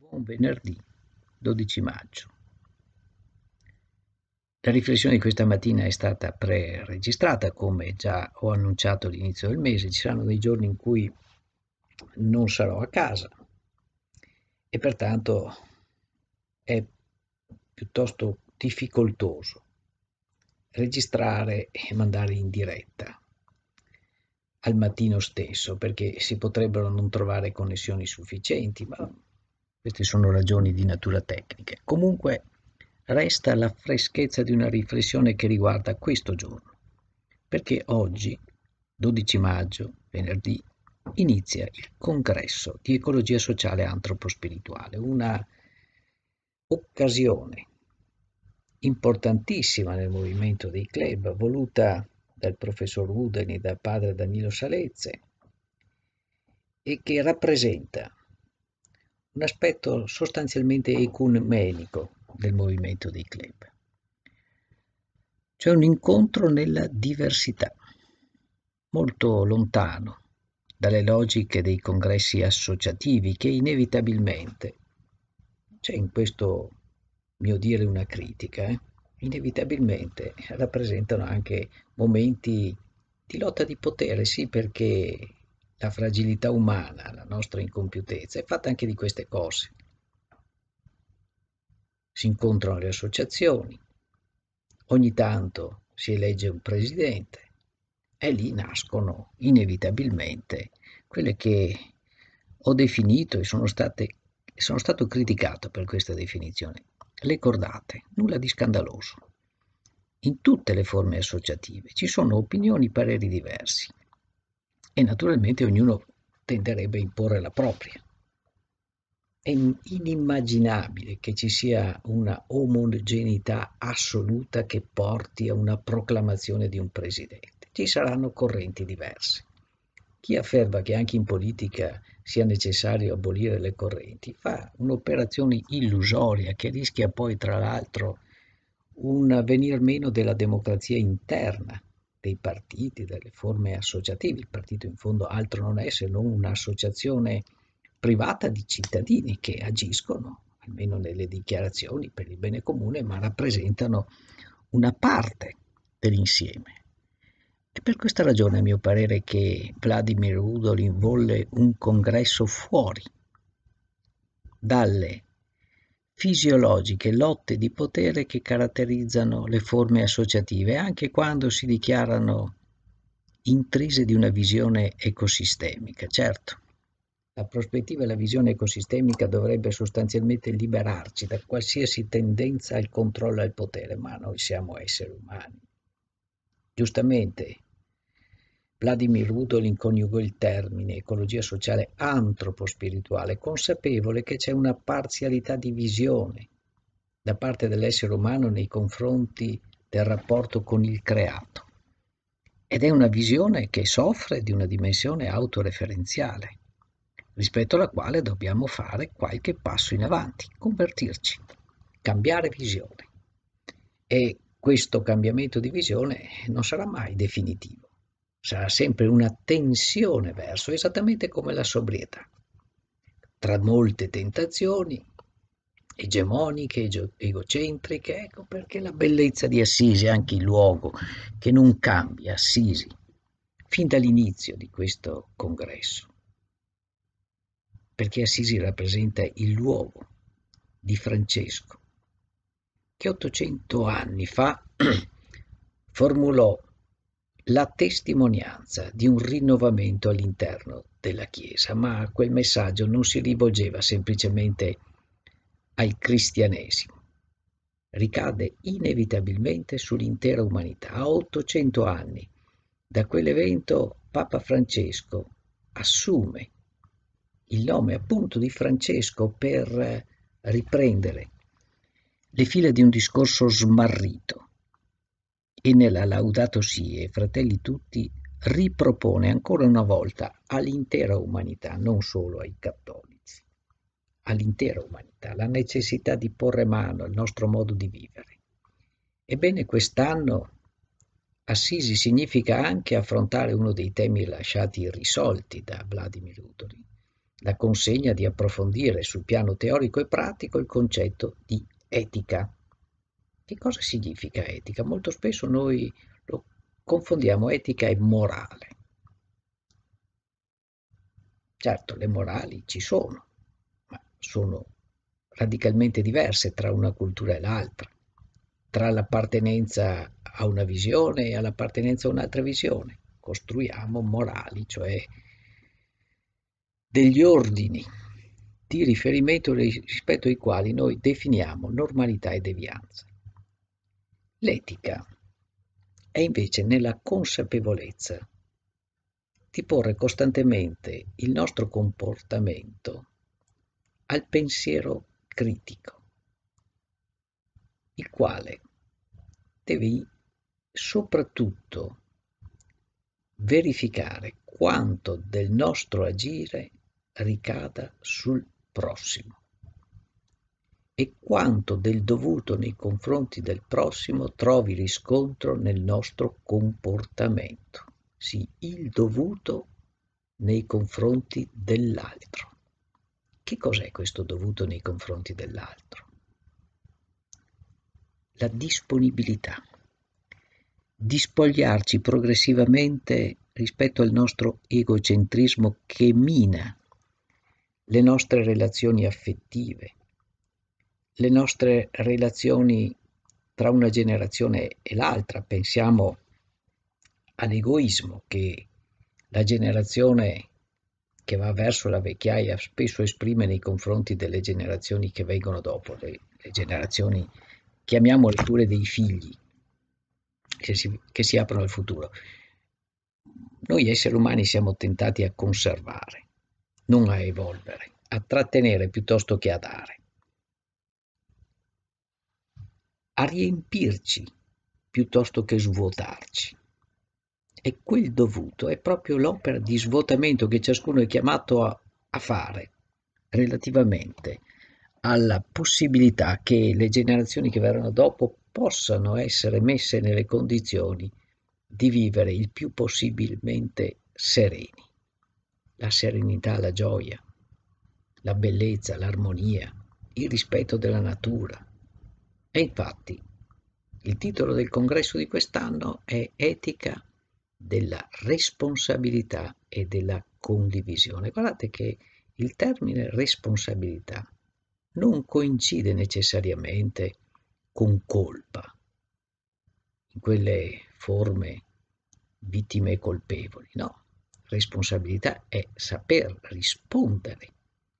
Buon venerdì 12 maggio. La riflessione di questa mattina è stata pre-registrata, come già ho annunciato all'inizio del mese. Ci saranno dei giorni in cui non sarò a casa e pertanto è piuttosto difficoltoso registrare e mandare in diretta al mattino stesso perché si potrebbero non trovare connessioni sufficienti, ma queste sono ragioni di natura tecnica. Comunque resta la freschezza di una riflessione che riguarda questo giorno, perché oggi, 12 maggio, venerdì, inizia il congresso di ecologia sociale antropospirituale, una occasione importantissima nel movimento dei club, voluta dal professor Uden e dal padre Danilo Salezze, e che rappresenta un aspetto sostanzialmente ecumenico del movimento dei club. C'è un incontro nella diversità, molto lontano dalle logiche dei congressi associativi che inevitabilmente, c'è in questo mio dire una critica, eh, inevitabilmente rappresentano anche momenti di lotta di potere, sì perché la fragilità umana, la nostra incompiutezza, è fatta anche di queste cose. Si incontrano le associazioni, ogni tanto si elegge un presidente e lì nascono inevitabilmente quelle che ho definito e sono, state, sono stato criticato per questa definizione, le cordate, nulla di scandaloso. In tutte le forme associative ci sono opinioni, e pareri diversi e naturalmente ognuno tenderebbe a imporre la propria. È inimmaginabile che ci sia una omogeneità assoluta che porti a una proclamazione di un presidente. Ci saranno correnti diverse. Chi afferma che anche in politica sia necessario abolire le correnti fa un'operazione illusoria che rischia poi, tra l'altro, un venir meno della democrazia interna dei partiti, delle forme associative. Il partito in fondo altro non è se non un'associazione privata di cittadini che agiscono, almeno nelle dichiarazioni, per il bene comune, ma rappresentano una parte dell'insieme. È per questa ragione, a mio parere, che Vladimir Udolin volle un congresso fuori dalle fisiologiche lotte di potere che caratterizzano le forme associative anche quando si dichiarano intrise di una visione ecosistemica. Certo, la prospettiva e la visione ecosistemica dovrebbe sostanzialmente liberarci da qualsiasi tendenza al controllo e al potere, ma noi siamo esseri umani. Giustamente Vladimir Rudolin coniugò il termine ecologia sociale antropospirituale, consapevole che c'è una parzialità di visione da parte dell'essere umano nei confronti del rapporto con il creato. Ed è una visione che soffre di una dimensione autoreferenziale, rispetto alla quale dobbiamo fare qualche passo in avanti, convertirci, cambiare visione. E questo cambiamento di visione non sarà mai definitivo sarà sempre una tensione verso, esattamente come la sobrietà, tra molte tentazioni egemoniche, egocentriche, ecco perché la bellezza di Assisi è anche il luogo che non cambia, Assisi, fin dall'inizio di questo congresso, perché Assisi rappresenta il luogo di Francesco, che 800 anni fa formulò la testimonianza di un rinnovamento all'interno della Chiesa, ma quel messaggio non si rivolgeva semplicemente al cristianesimo, Ricade inevitabilmente sull'intera umanità. A 800 anni da quell'evento Papa Francesco assume il nome appunto di Francesco per riprendere le file di un discorso smarrito e nella Laudato e Fratelli tutti, ripropone ancora una volta all'intera umanità, non solo ai cattolici, all'intera umanità, la necessità di porre mano al nostro modo di vivere. Ebbene, quest'anno Assisi significa anche affrontare uno dei temi lasciati irrisolti da Vladimir Udori, la consegna di approfondire sul piano teorico e pratico il concetto di etica che cosa significa etica? Molto spesso noi lo confondiamo etica e morale. Certo, le morali ci sono, ma sono radicalmente diverse tra una cultura e l'altra, tra l'appartenenza a una visione e all'appartenenza a un'altra visione. Costruiamo morali, cioè degli ordini di riferimento rispetto ai quali noi definiamo normalità e devianza. L'etica è invece nella consapevolezza di porre costantemente il nostro comportamento al pensiero critico, il quale deve soprattutto verificare quanto del nostro agire ricada sul prossimo e quanto del dovuto nei confronti del prossimo trovi riscontro nel nostro comportamento. Sì, il dovuto nei confronti dell'altro. Che cos'è questo dovuto nei confronti dell'altro? La disponibilità. Dispogliarci progressivamente rispetto al nostro egocentrismo che mina le nostre relazioni affettive, le nostre relazioni tra una generazione e l'altra, pensiamo all'egoismo che la generazione che va verso la vecchiaia spesso esprime nei confronti delle generazioni che vengono dopo, le, le generazioni, chiamiamole pure dei figli, che si, che si aprono al futuro. Noi esseri umani siamo tentati a conservare, non a evolvere, a trattenere piuttosto che a dare. a riempirci piuttosto che svuotarci. E quel dovuto è proprio l'opera di svuotamento che ciascuno è chiamato a, a fare relativamente alla possibilità che le generazioni che verranno dopo possano essere messe nelle condizioni di vivere il più possibilmente sereni. La serenità, la gioia, la bellezza, l'armonia, il rispetto della natura, e infatti il titolo del congresso di quest'anno è Etica della responsabilità e della condivisione. Guardate che il termine responsabilità non coincide necessariamente con colpa, in quelle forme vittime e colpevoli, no. Responsabilità è saper rispondere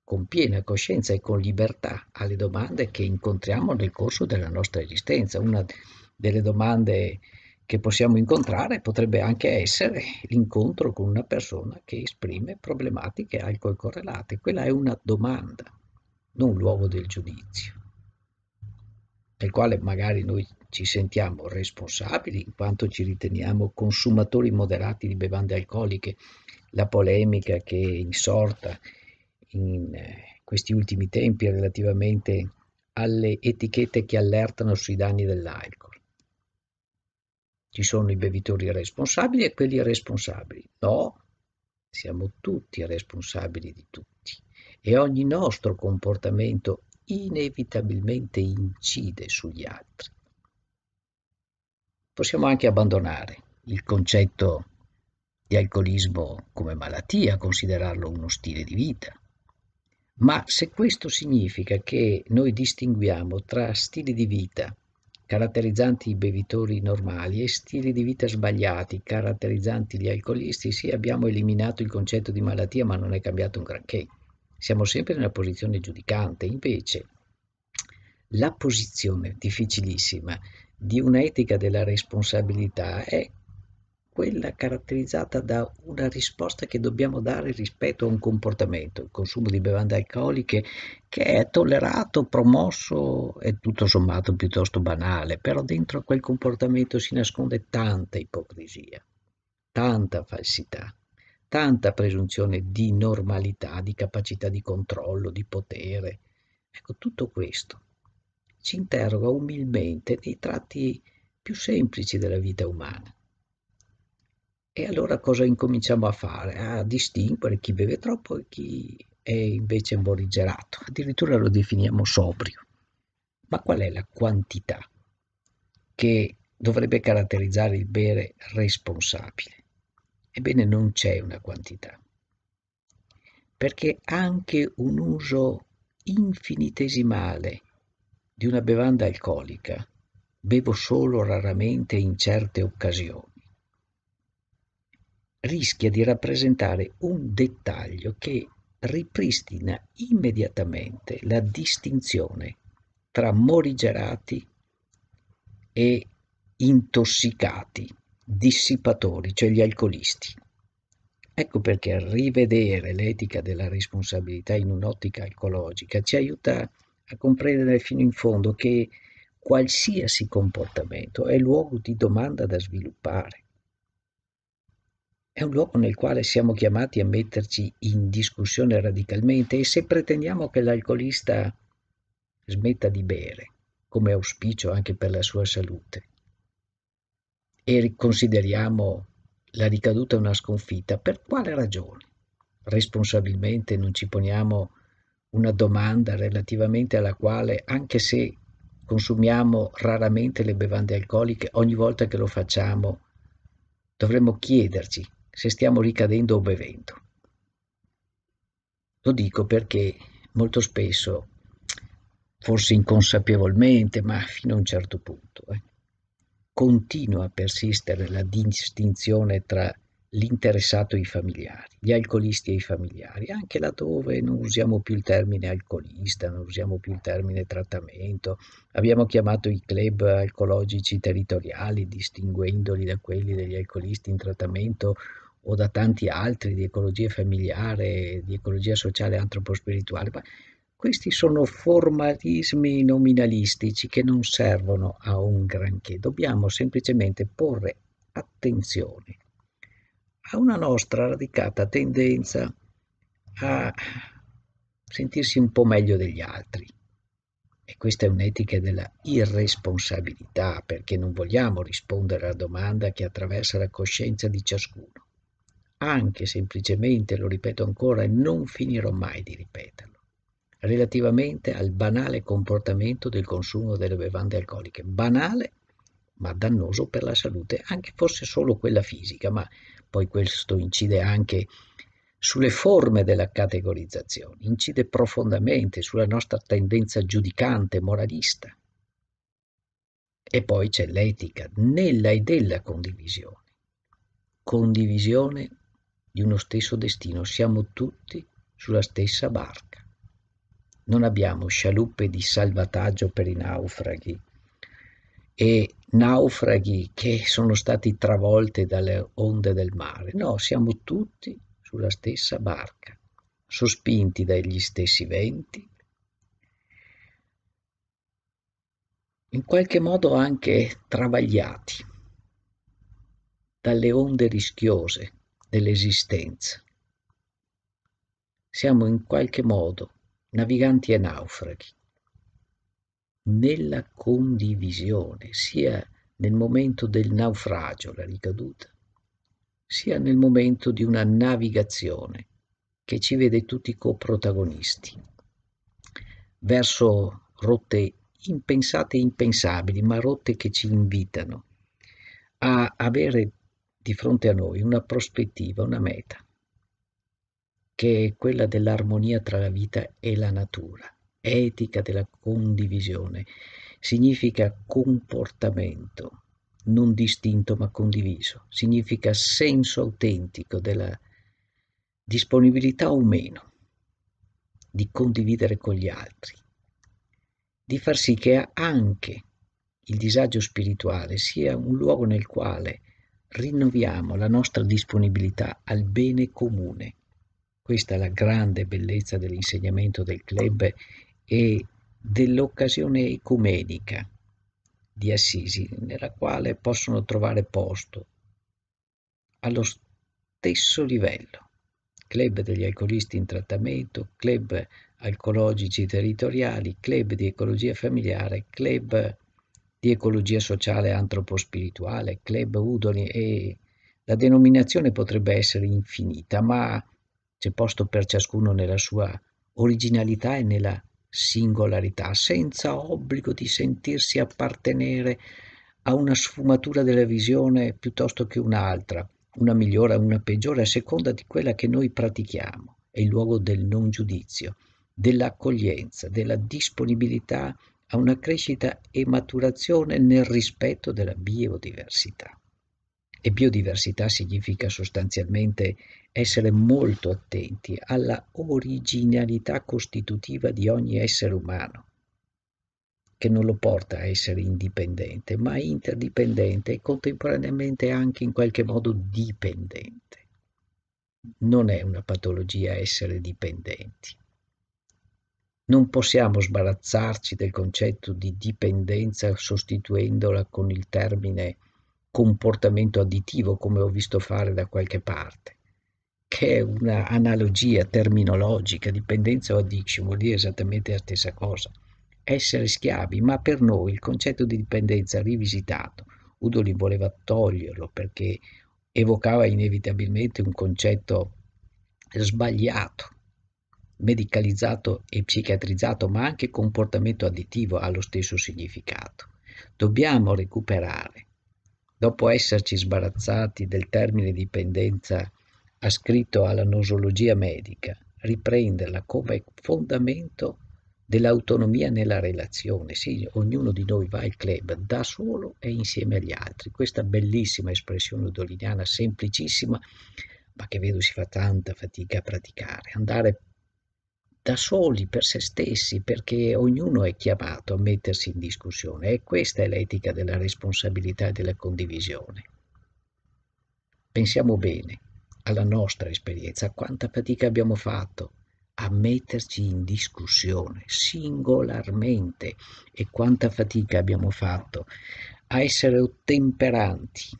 con piena coscienza e con libertà alle domande che incontriamo nel corso della nostra esistenza. Una delle domande che possiamo incontrare potrebbe anche essere l'incontro con una persona che esprime problematiche alcol correlate. Quella è una domanda, non l'uovo del giudizio, nel quale magari noi ci sentiamo responsabili in quanto ci riteniamo consumatori moderati di bevande alcoliche. La polemica che è insorta in eh, questi ultimi tempi relativamente alle etichette che allertano sui danni dell'alcol. Ci sono i bevitori responsabili e quelli irresponsabili. No, siamo tutti responsabili di tutti e ogni nostro comportamento inevitabilmente incide sugli altri. Possiamo anche abbandonare il concetto di alcolismo come malattia, considerarlo uno stile di vita. Ma se questo significa che noi distinguiamo tra stili di vita caratterizzanti i bevitori normali e stili di vita sbagliati caratterizzanti gli alcolisti, sì abbiamo eliminato il concetto di malattia ma non è cambiato un granché. Siamo sempre nella posizione giudicante, invece la posizione difficilissima di un'etica della responsabilità è quella caratterizzata da una risposta che dobbiamo dare rispetto a un comportamento, il consumo di bevande alcoliche, che è tollerato, promosso e tutto sommato piuttosto banale, però dentro a quel comportamento si nasconde tanta ipocrisia, tanta falsità, tanta presunzione di normalità, di capacità di controllo, di potere. Ecco, tutto questo ci interroga umilmente nei tratti più semplici della vita umana. E allora cosa incominciamo a fare? A distinguere chi beve troppo e chi è invece morigerato. Addirittura lo definiamo sobrio. Ma qual è la quantità che dovrebbe caratterizzare il bere responsabile? Ebbene, non c'è una quantità, perché anche un uso infinitesimale di una bevanda alcolica, bevo solo raramente in certe occasioni, rischia di rappresentare un dettaglio che ripristina immediatamente la distinzione tra morigerati e intossicati, dissipatori, cioè gli alcolisti. Ecco perché rivedere l'etica della responsabilità in un'ottica alcologica ci aiuta a comprendere fino in fondo che qualsiasi comportamento è luogo di domanda da sviluppare è un luogo nel quale siamo chiamati a metterci in discussione radicalmente e se pretendiamo che l'alcolista smetta di bere, come auspicio anche per la sua salute, e consideriamo la ricaduta una sconfitta, per quale ragione? Responsabilmente non ci poniamo una domanda relativamente alla quale, anche se consumiamo raramente le bevande alcoliche, ogni volta che lo facciamo dovremmo chiederci se stiamo ricadendo o bevendo. Lo dico perché molto spesso, forse inconsapevolmente, ma fino a un certo punto, eh, continua a persistere la distinzione tra l'interessato e i familiari, gli alcolisti e i familiari, anche laddove non usiamo più il termine alcolista, non usiamo più il termine trattamento, abbiamo chiamato i club alcologici territoriali distinguendoli da quelli degli alcolisti in trattamento o da tanti altri di ecologia familiare, di ecologia sociale antropospirituale, ma questi sono formalismi nominalistici che non servono a un granché. Dobbiamo semplicemente porre attenzione a una nostra radicata tendenza a sentirsi un po' meglio degli altri. E questa è un'etica della irresponsabilità, perché non vogliamo rispondere alla domanda che attraversa la coscienza di ciascuno anche semplicemente, lo ripeto ancora e non finirò mai di ripeterlo, relativamente al banale comportamento del consumo delle bevande alcoliche. Banale ma dannoso per la salute, anche forse solo quella fisica, ma poi questo incide anche sulle forme della categorizzazione, incide profondamente sulla nostra tendenza giudicante, moralista. E poi c'è l'etica nella e della condivisione. Condivisione di uno stesso destino, siamo tutti sulla stessa barca. Non abbiamo scialuppe di salvataggio per i naufraghi e naufraghi che sono stati travolti dalle onde del mare. No, siamo tutti sulla stessa barca, sospinti dagli stessi venti, in qualche modo anche travagliati dalle onde rischiose dell'esistenza. Siamo in qualche modo naviganti e naufraghi nella condivisione, sia nel momento del naufragio, la ricaduta, sia nel momento di una navigazione che ci vede tutti coprotagonisti verso rotte impensate e impensabili, ma rotte che ci invitano a avere di fronte a noi una prospettiva, una meta, che è quella dell'armonia tra la vita e la natura, etica della condivisione, significa comportamento, non distinto ma condiviso, significa senso autentico della disponibilità o meno di condividere con gli altri, di far sì che anche il disagio spirituale sia un luogo nel quale rinnoviamo la nostra disponibilità al bene comune. Questa è la grande bellezza dell'insegnamento del club e dell'occasione ecumenica di Assisi, nella quale possono trovare posto allo stesso livello club degli alcolisti in trattamento, club alcolologici territoriali, club di ecologia familiare, club di ecologia sociale antropospirituale, Club Udoni e la denominazione potrebbe essere infinita, ma c'è posto per ciascuno nella sua originalità e nella singolarità, senza obbligo di sentirsi appartenere a una sfumatura della visione piuttosto che un'altra, una migliore o una peggiore, a seconda di quella che noi pratichiamo. È il luogo del non giudizio, dell'accoglienza, della disponibilità a una crescita e maturazione nel rispetto della biodiversità. E biodiversità significa sostanzialmente essere molto attenti alla originalità costitutiva di ogni essere umano, che non lo porta a essere indipendente, ma interdipendente e contemporaneamente anche in qualche modo dipendente. Non è una patologia essere dipendenti. Non possiamo sbarazzarci del concetto di dipendenza sostituendola con il termine comportamento additivo, come ho visto fare da qualche parte, che è un'analogia terminologica, dipendenza o addiction vuol dire esattamente la stessa cosa, essere schiavi, ma per noi il concetto di dipendenza rivisitato, Udoli voleva toglierlo perché evocava inevitabilmente un concetto sbagliato medicalizzato e psichiatrizzato, ma anche comportamento additivo ha lo stesso significato. Dobbiamo recuperare, dopo esserci sbarazzati del termine dipendenza ascritto alla nosologia medica, riprenderla come fondamento dell'autonomia nella relazione. Sì, ognuno di noi va al club da solo e insieme agli altri. Questa bellissima espressione udoliniana, semplicissima, ma che vedo si fa tanta fatica a praticare. Andare da soli per se stessi, perché ognuno è chiamato a mettersi in discussione e questa è l'etica della responsabilità e della condivisione. Pensiamo bene alla nostra esperienza, a quanta fatica abbiamo fatto a metterci in discussione singolarmente e quanta fatica abbiamo fatto a essere ottemperanti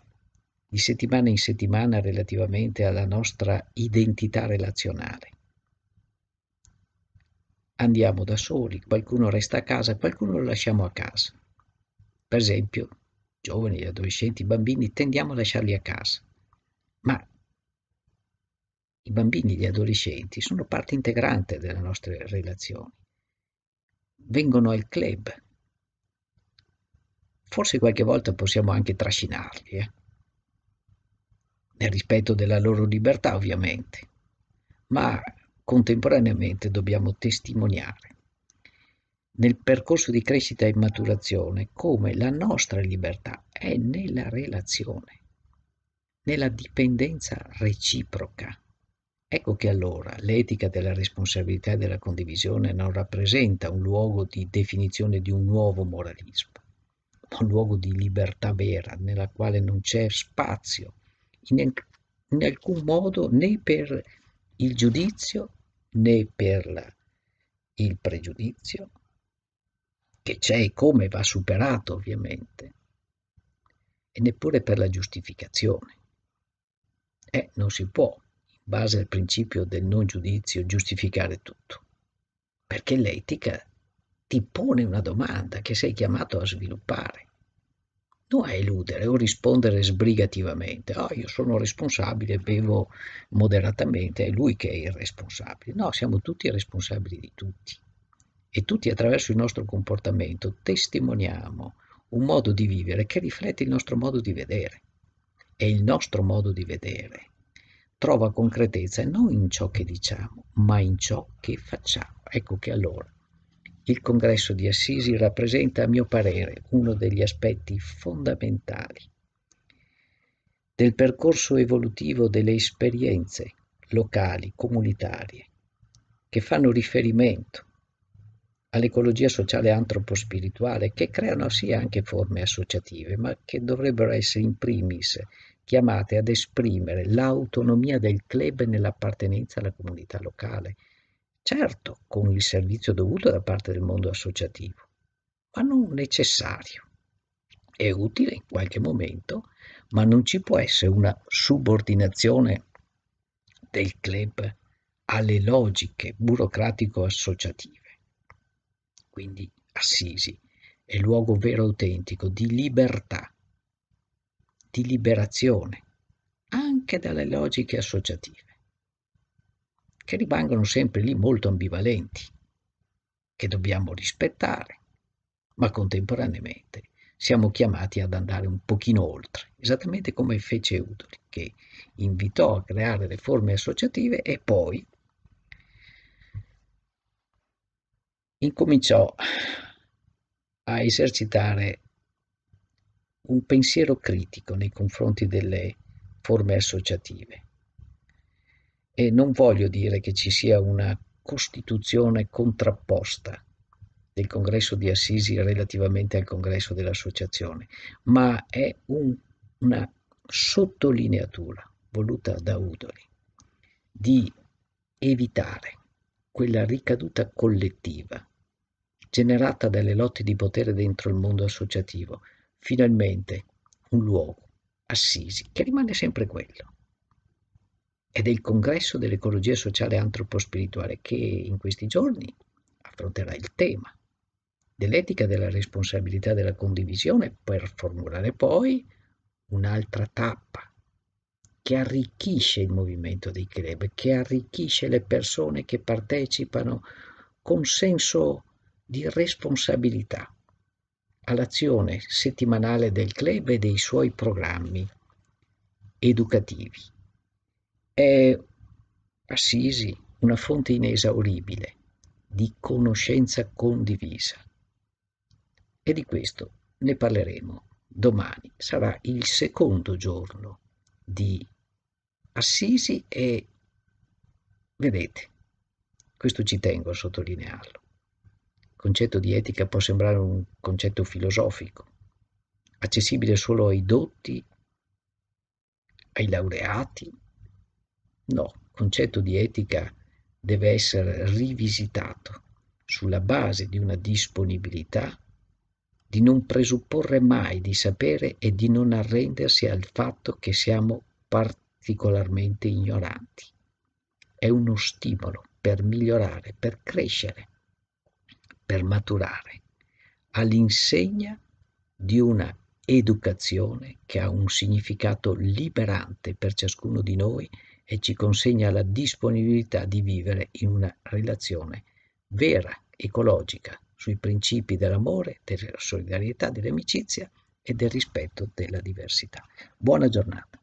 di settimana in settimana relativamente alla nostra identità relazionale andiamo da soli, qualcuno resta a casa, qualcuno lo lasciamo a casa. Per esempio, giovani, adolescenti, bambini, tendiamo a lasciarli a casa. Ma i bambini, gli adolescenti sono parte integrante delle nostre relazioni. Vengono al club. Forse qualche volta possiamo anche trascinarli, eh? nel rispetto della loro libertà ovviamente, ma contemporaneamente dobbiamo testimoniare nel percorso di crescita e maturazione come la nostra libertà è nella relazione, nella dipendenza reciproca. Ecco che allora l'etica della responsabilità e della condivisione non rappresenta un luogo di definizione di un nuovo moralismo, ma un luogo di libertà vera nella quale non c'è spazio in, in alcun modo né per il giudizio né per la, il pregiudizio, che c'è e come va superato ovviamente, e neppure per la giustificazione. Eh, non si può, in base al principio del non giudizio, giustificare tutto, perché l'etica ti pone una domanda che sei chiamato a sviluppare non è eludere o rispondere sbrigativamente, oh, io sono responsabile, bevo moderatamente, è lui che è il responsabile. No, siamo tutti responsabili di tutti e tutti attraverso il nostro comportamento testimoniamo un modo di vivere che riflette il nostro modo di vedere e il nostro modo di vedere trova concretezza non in ciò che diciamo, ma in ciò che facciamo. Ecco che allora il congresso di Assisi rappresenta, a mio parere, uno degli aspetti fondamentali del percorso evolutivo delle esperienze locali, comunitarie, che fanno riferimento all'ecologia sociale antropospirituale, che creano sì anche forme associative, ma che dovrebbero essere in primis chiamate ad esprimere l'autonomia del club nell'appartenenza alla comunità locale, certo con il servizio dovuto da parte del mondo associativo, ma non necessario. È utile in qualche momento, ma non ci può essere una subordinazione del club alle logiche burocratico-associative. Quindi Assisi è luogo vero e autentico di libertà, di liberazione, anche dalle logiche associative che rimangono sempre lì molto ambivalenti, che dobbiamo rispettare, ma contemporaneamente siamo chiamati ad andare un pochino oltre, esattamente come fece Udoli, che invitò a creare le forme associative e poi incominciò a esercitare un pensiero critico nei confronti delle forme associative e non voglio dire che ci sia una costituzione contrapposta del congresso di Assisi relativamente al congresso dell'associazione, ma è un, una sottolineatura voluta da Udoli di evitare quella ricaduta collettiva generata dalle lotte di potere dentro il mondo associativo, finalmente un luogo, Assisi, che rimane sempre quello, ed è il congresso dell'ecologia sociale antropospirituale che in questi giorni affronterà il tema dell'etica della responsabilità della condivisione per formulare poi un'altra tappa che arricchisce il movimento dei club, che arricchisce le persone che partecipano con senso di responsabilità all'azione settimanale del club e dei suoi programmi educativi. È Assisi una fonte inesauribile di conoscenza condivisa. E di questo ne parleremo domani. Sarà il secondo giorno di Assisi e vedete, questo ci tengo a sottolinearlo. Il concetto di etica può sembrare un concetto filosofico, accessibile solo ai dotti, ai laureati, No, il concetto di etica deve essere rivisitato sulla base di una disponibilità di non presupporre mai di sapere e di non arrendersi al fatto che siamo particolarmente ignoranti. È uno stimolo per migliorare, per crescere, per maturare, all'insegna di una educazione che ha un significato liberante per ciascuno di noi e ci consegna la disponibilità di vivere in una relazione vera, ecologica, sui principi dell'amore, della solidarietà, dell'amicizia e del rispetto della diversità. Buona giornata.